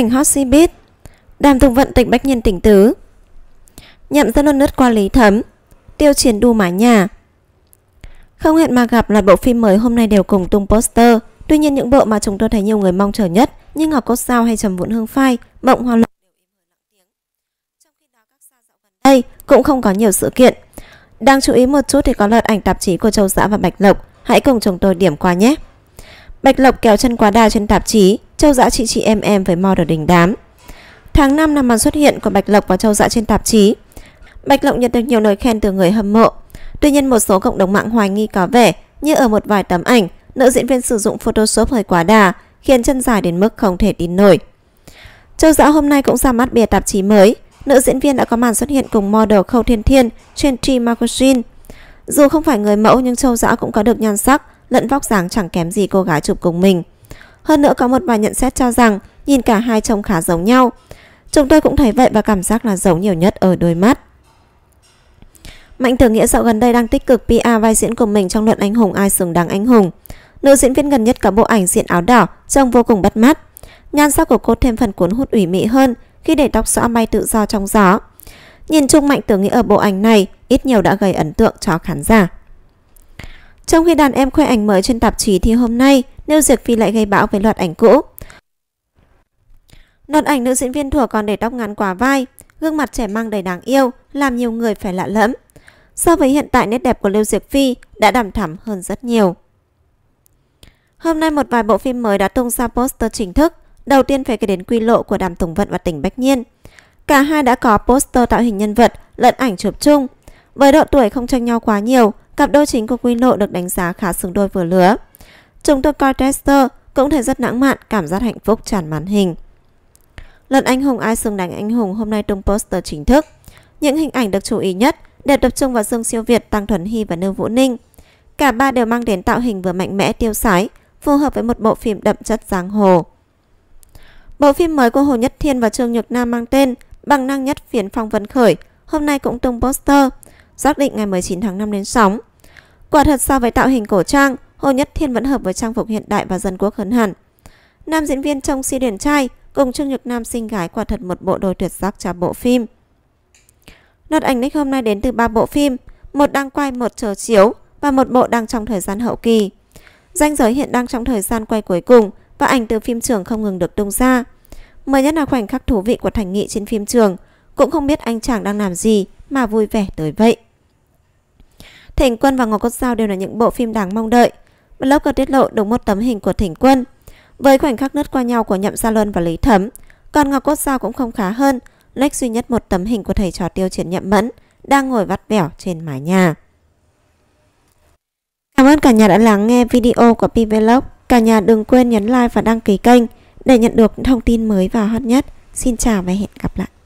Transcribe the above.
ảnh hot si biết Đàm Tùng Vận tỉnh Bách Nhiên tỉnh Tứ Nhậm dẫn luôn nứt qua Lý Thấm Tiêu chiến đu mã nhà Không hẹn mà gặp là bộ phim mới hôm nay đều cùng tung poster Tuy nhiên những bộ mà chúng tôi thấy nhiều người mong chờ nhất Như Ngọc Cốt Sao hay Trầm Vụn Hương Phai Mộng Hoa Lộc đây cũng không có nhiều sự kiện Đang chú ý một chút thì có loạt ảnh tạp chí của Châu Xã và Bạch Lộc Hãy cùng chúng tôi điểm qua nhé Bạch Lộc kéo chân quá đà trên tạp chí Châu Dã chị chị em em với model đình đám. Tháng 5 năm màn xuất hiện của Bạch Lộc và Châu Dã trên tạp chí. Bạch Lộc nhận được nhiều lời khen từ người hâm mộ. Tuy nhiên một số cộng đồng mạng hoài nghi có vẻ như ở một vài tấm ảnh, nữ diễn viên sử dụng Photoshop hơi quá đà, khiến chân dài đến mức không thể tin nổi. Châu Dã hôm nay cũng ra mắt bìa tạp chí mới. Nữ diễn viên đã có màn xuất hiện cùng model Khâu Thiên Thiên trên T Magazine. Dù không phải người mẫu nhưng Châu Dã cũng có được nhan sắc, lẫn vóc dáng chẳng kém gì cô gái chụp cùng mình. Hơn nữa có một bài nhận xét cho rằng nhìn cả hai trông khá giống nhau. Chúng tôi cũng thấy vậy và cảm giác là giống nhiều nhất ở đôi mắt. Mạnh thường Nghĩa dạo gần đây đang tích cực PR vai diễn của mình trong luận anh hùng ai xứng đáng anh hùng. Nữ diễn viên gần nhất cả bộ ảnh diện áo đỏ trông vô cùng bắt mắt. Nhan sắc của cô thêm phần cuốn hút ủy mị hơn khi để tóc xõa bay tự do trong gió. Nhìn chung Mạnh thường Nghĩa ở bộ ảnh này ít nhiều đã gây ấn tượng cho khán giả. Trong khi đàn em khoe ảnh mới trên tạp chí thì hôm nay Lưu Diệc Phi lại gây bão với loạt ảnh cũ. Loạt ảnh nữ diễn viên thuở còn để tóc ngắn quả vai, gương mặt trẻ mang đầy đáng yêu, làm nhiều người phải lạ lẫm. So với hiện tại nét đẹp của Lưu Diệc Phi đã đằm thẳm hơn rất nhiều. Hôm nay một vài bộ phim mới đã tung ra poster chính thức. Đầu tiên phải kể đến quy lộ của Đàm Tùng Vận và Tỉnh Bách Nhiên. Cả hai đã có poster tạo hình nhân vật, lẫn ảnh chụp chung. Với độ tuổi không tranh nhau quá nhiều, cặp đôi chính của quy lộ được đánh giá khá xứng đôi vừa lứa. Chúng tôi coi Tester cũng thấy rất lãng mạn, cảm giác hạnh phúc tràn màn hình. Lần anh hùng ai xứng đánh anh hùng hôm nay tung poster chính thức. Những hình ảnh được chú ý nhất đều tập trung vào Dương Siêu Việt, Tăng Thuần Hy và Nương Vũ Ninh. Cả ba đều mang đến tạo hình vừa mạnh mẽ tiêu sái, phù hợp với một bộ phim đậm chất giang hồ. Bộ phim mới của Hồ Nhất Thiên và Trương Nhược Nam mang tên Bằng năng nhất phiến phong vân khởi hôm nay cũng tung poster, xác định ngày 19 tháng 5 đến sóng. Quả thật so với tạo hình cổ trang, Hồ Nhất Thiên vẫn hợp với trang phục hiện đại và dân quốc hấn hẳn. Nam diễn viên trong si điển trai cùng Trương Nhược Nam xinh gái quả thật một bộ đôi tuyệt sắc cho bộ phim. Loạt ảnh nick hôm nay đến từ ba bộ phim, một đang quay, một chờ chiếu và một bộ đang trong thời gian hậu kỳ. Danh giới hiện đang trong thời gian quay cuối cùng và ảnh từ phim trường không ngừng được tung ra. Mới nhất là khoảnh khắc thú vị của Thành Nghị trên phim trường, cũng không biết anh chàng đang làm gì mà vui vẻ tới vậy. Thành Quân và Ngọc Cốt Giao đều là những bộ phim đáng mong đợi blog còn tiết lộ được một tấm hình của Thỉnh Quân. Với khoảnh khắc nứt qua nhau của Nhậm Gia Luân và Lý Thấm, còn Ngọc Cốt Giao cũng không khá hơn, lách duy nhất một tấm hình của thầy trò tiêu triển Nhậm Mẫn đang ngồi vắt vẻo trên mái nhà. Cảm ơn cả nhà đã lắng nghe video của Pvlog. Cả nhà đừng quên nhấn like và đăng ký kênh để nhận được thông tin mới và hot nhất. Xin chào và hẹn gặp lại.